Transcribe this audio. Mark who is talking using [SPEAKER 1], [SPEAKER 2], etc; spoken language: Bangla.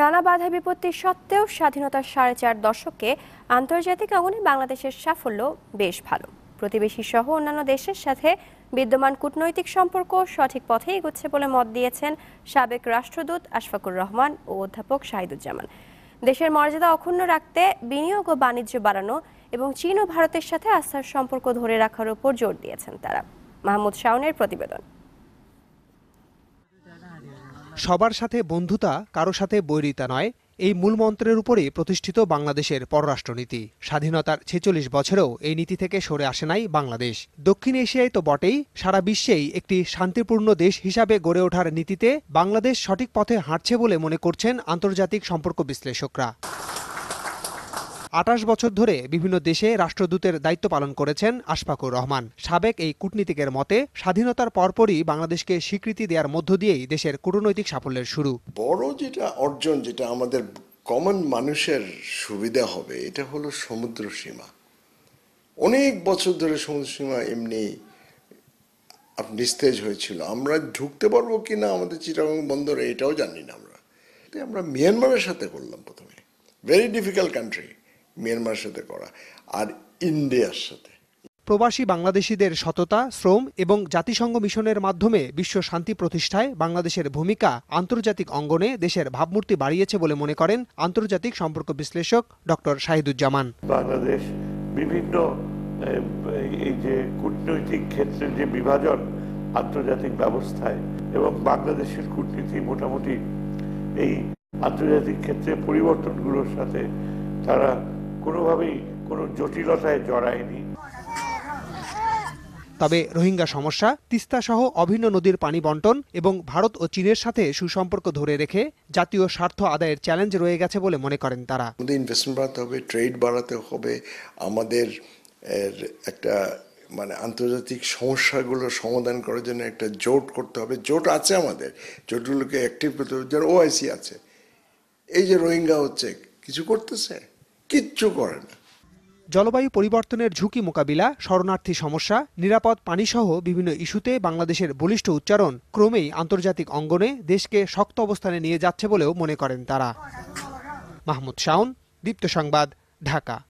[SPEAKER 1] নানা বাধা বিপত্তি সত্ত্বেও স্বাধীনতার সাড়ে চার দশকে আন্তর্জাতিক অঙ্গনে বাংলাদেশের সাফল্য বেশ ভালো প্রতিবেশী সহ অন্যান্য দেশের সাথে বিদ্যমান কূটনৈতিক সম্পর্ক সঠিক পথে এগোচ্ছে বলে মত দিয়েছেন সাবেক রাষ্ট্রদূত আশফাকুর রহমান ও অধ্যাপক শাহিদুজ্জামান দেশের মর্যাদা অক্ষুণ্ণ রাখতে বিনিয়োগ ও বাণিজ্য বাড়ানো এবং চীন ও ভারতের সাথে আস্থার সম্পর্ক ধরে রাখার উপর জোর দিয়েছেন তারা মাহমুদ শাওনের প্রতিবেদন
[SPEAKER 2] সবার সাথে বন্ধুতা কারো সাথে বৈরিতা নয় এই মূলমন্ত্রের উপরেই প্রতিষ্ঠিত বাংলাদেশের পররাষ্ট্রনীতি স্বাধীনতার ছেচল্লিশ বছরেও এই নীতি থেকে সরে আসে নাই বাংলাদেশ দক্ষিণ এশিয়ায় তো বটেই সারা বিশ্বেই একটি শান্তিপূর্ণ দেশ হিসাবে গড়ে ওঠার নীতিতে বাংলাদেশ সঠিক পথে হাঁটছে বলে মনে করছেন আন্তর্জাতিক সম্পর্ক বিশ্লেষকরা আটাশ বছর ধরে বিভিন্ন দেশে রাষ্ট্রদূতের দায়িত্ব পালন করেছেন আশফাকুর রহমান সাবেক এই কূটনীতিকের মতে স্বাধীনতার পরপরই বাংলাদেশকে স্বীকৃতি দেওয়ার মধ্য দিয়েই দেশের কূটনৈতিক সাফল্যের শুরু
[SPEAKER 3] বড় যেটা অর্জন যেটা আমাদের কমন মানুষের সুবিধা হবে এটা হলো সমুদ্র সীমা অনেক বছর ধরে সমুদ্র সীমা এমনি নিস্তেজ হয়েছিল আমরা ঢুকতে পারবো কি না আমাদের চিটাগং বন্দরে এটাও জানি না আমরা আমরা মিয়ানমারের সাথে করলাম প্রথমে ভেরি ডিফিকাল্ট কান্ট্রি মিয়ানমারের সাথে করা আর ইন্ডিয়ার সাথে
[SPEAKER 2] প্রবাসী বাংলাদেশিদের সততা শ্রম এবং জাতিসংঘ মিশনের মাধ্যমে বিশ্ব শান্তি প্রতিষ্ঠায় বাংলাদেশের ভূমিকা আন্তর্জাতিক অঙ্গনে দেশের ভাবমূর্তি বাড়িয়েছে বলে মনে করেন আন্তর্জাতিক সম্পর্ক বিশ্লেষক ডক্টর শাহিদুজ্জামান
[SPEAKER 4] বাংলাদেশ বিভিন্ন এই যে কূটনৈতিক ক্ষেত্রে যে বিভাজন আন্তর্জাতিক ব্যবস্থায় এবং বাংলাদেশের কূটনীতি মোটামুটি এই আন্তর্জাতিক ক্ষেত্রে পরিবর্তনগুলোর সাথে তারা কোনোভাবেই কোনো জটিলতায় জড়ায়নি
[SPEAKER 2] তবে রোহিঙ্গা সমস্যা তিস্তা সহ অভিন্ন নদীর পানি বন্টন এবং ভারত ও চীনের সাথে সুসম্পর্ক ধরে রেখে জাতীয় স্বার্থ আদায়ের চ্যালেঞ্জ রয়ে গেছে বলে মনে করেন তারা
[SPEAKER 3] আমাদের ইনভেস্টমেন্ট বাড়াতে হবে ট্রেড বাড়াতে হবে আমাদের একটা মানে আন্তর্জাতিক সমস্যাগুলো সমাধান করার জন্য একটা জোট করতে হবে জোট আছে আমাদের জোটগুলোকে অ্যাক্টিভ করতে হবে যারা ওআইসি
[SPEAKER 2] আছে এই যে রোহিঙ্গা হচ্ছে কিছু করতেছে কিচ্ছু করে না জলবায়ু পরিবর্তনের ঝুঁকি মোকাবিলা শরণার্থী সমস্যা নিরাপদ পানিসহ বিভিন্ন ইস্যুতে বাংলাদেশের বলিষ্ঠ উচ্চারণ ক্রমেই আন্তর্জাতিক অঙ্গনে দেশকে শক্ত অবস্থানে নিয়ে যাচ্ছে বলেও মনে করেন তারা মাহমুদ শাওন দীপ্ত সংবাদ ঢাকা